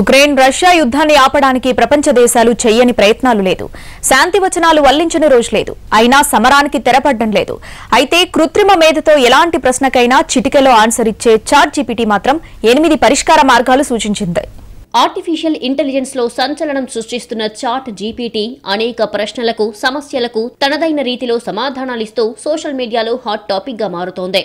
Ukraine Russia యుద్ధాన్ని ఆపడానికి ప్రపంచ దేశాలు చేయని ప్రయత్నాలు లేదు శాంతి వచనాలు వల్లించిన రోజు లేదు అయినా సమరానికి తెరపడ్డం లేదు అయితే కృత్రిమ మేధతో ఎలాంటి ప్రశ్నకైనా చిటికెలో ఆన్సర్ ఇచ్చే చాట్ జీపీటీ మాత్రం ఎనిమిది పరిష్కార మార్గాలు సూచించింది ఆర్టిఫిషియల్ ఇంటెలిజెన్స్ లో సంచలనం సృష్టిస్తున్న చాట్ జీపీటీ అనేక ప్రశ్నలకు సమస్యలకు తనదైన రీతిలో సమాధానాలిస్తూ సోషల్ మీడియాలో హాట్ టాపిక్ గా మారుతోంది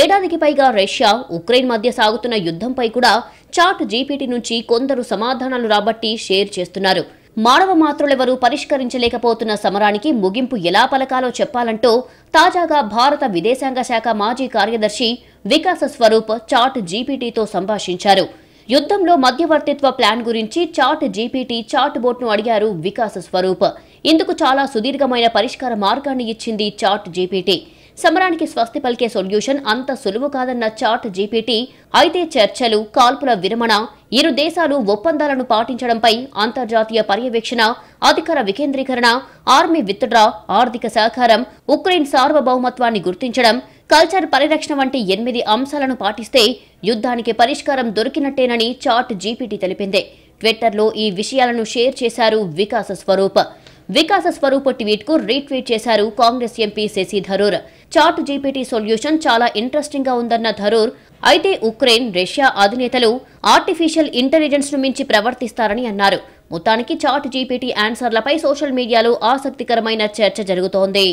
ఏడాదికి పైగా రష్యా ఉక్రెయిన్ మధ్య సాగుతున్న యుద్ధంపై కూడా చాట్ జీపీటీ నుంచి కొందరు సమాధానాలు రాబట్టి షేర్ చేస్తున్నారు మానవ మాత్రులెవరూ పరిష్కరించలేకపోతున్న సమరానికి ముగింపు ఎలా పలకాలో చెప్పాలంటూ తాజాగా భారత విదేశాంగ శాఖ మాజీ కార్యదర్శి వికాస స్వరూప్ చాట్ జీపీటీతో సంభాషించారు యుద్ధంలో మధ్యవర్తిత్వ ప్లాన్ గురించి చాట్ జీపీటీ చాట్ బోట్ను అడిగారు వికాస స్వరూప్ ఇందుకు చాలా సుదీర్ఘమైన పరిష్కార మార్గాన్ని ఇచ్చింది చాట్ జీపీటీ సమరానికి స్వస్తి పలికే సొల్యూషన్ అంత సులువు కాదన్న చాట్ జీపీటీ అయితే చర్చలు కాల్పుల విరమణ ఇరు దేశాలు ఒప్పందాలను పాటించడంపై అంతర్జాతీయ పర్యవేక్షణ అధికార వికేంద్రీకరణ ఆర్మీ విత్డ్రా ఆర్థిక సహకారం ఉక్రెయిన్ సార్వభౌమత్వాన్ని గుర్తించడం కల్చర్ పరిరక్షణ వంటి ఎనిమిది అంశాలను పాటిస్తే యుద్ధానికి పరిష్కారం దొరికినట్టేనని చాట్ జీపీటీ తెలిపింది ట్విట్టర్లో ఈ విషయాలను షేర్ చేశారు వికాస స్వరూప్ వికాస స్వరూప ట్వీట్ కు రీట్వీట్ చేశారు Congress MP Shashi Tharoor chat GPT solution చాలా ఇంట్రెస్టింగ్ గా ఉందన్న థరూర్ అయితే ఉక్రెయిన్ రష్యా అధినేతలు ఆర్టిఫిషియల్ ఇంటెలిజెన్స్ ను మించి ప్రవర్తిస్తారని అన్నారు మొత్తానికి చాట్ జీపీటీ ఆన్సర్లపై సోషల్ మీడియాలో ఆసక్తికరమైన చర్చ జరుగుతోంది